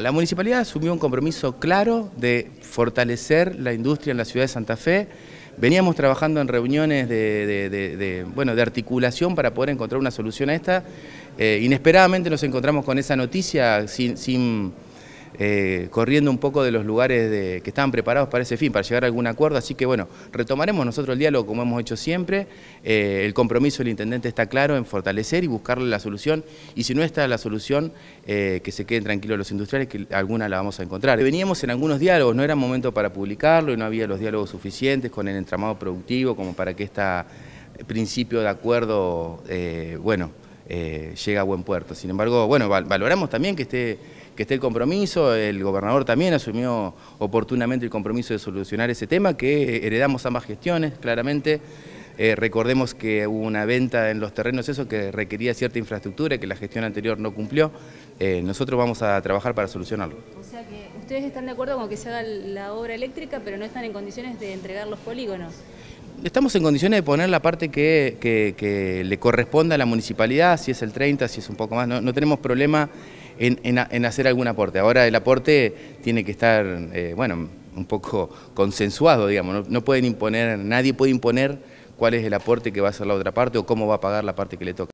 la municipalidad asumió un compromiso claro de fortalecer la industria en la ciudad de Santa Fe. Veníamos trabajando en reuniones de, bueno, de articulación para poder encontrar una solución a esta. Eh, inesperadamente nos encontramos con esa noticia sin eh, corriendo un poco de los lugares que estaban preparados para ese fin, para llegar a algún acuerdo. Así que bueno, retomaremos nosotros el diálogo como hemos hecho siempre. Eh, el compromiso del intendente está claro en fortalecer y buscarle la solución. Y si no está la solución, eh, que se queden tranquilos los industriales, que alguna la vamos a encontrar. Veníamos en algunos diálogos, no era momento para publicarlo y no había los diálogos suficientes con el entramado productivo como para que este principio de acuerdo, bueno, eh, llega a buen puerto. Sin embargo, bueno, valoramos también que esté, que esté el compromiso, el gobernador también asumió oportunamente el compromiso de solucionar ese tema, que heredamos ambas gestiones, claramente. Eh, recordemos que hubo una venta en los terrenos, eso que requería cierta infraestructura que la gestión anterior no cumplió. Eh, nosotros vamos a trabajar para solucionarlo. O sea que ustedes están de acuerdo con que se haga la obra eléctrica, pero no están en condiciones de entregar los polígonos estamos en condiciones de poner la parte que, le corresponda a la municipalidad, si es el 30, si es un poco más, no, tenemos problema en, hacer algún aporte. Ahora el aporte tiene que estar, eh, bueno, un poco consensuado, digamos, no, pueden imponer, nadie puede imponer cuál es el aporte que va a hacer la otra parte o cómo va a pagar la parte que le toca.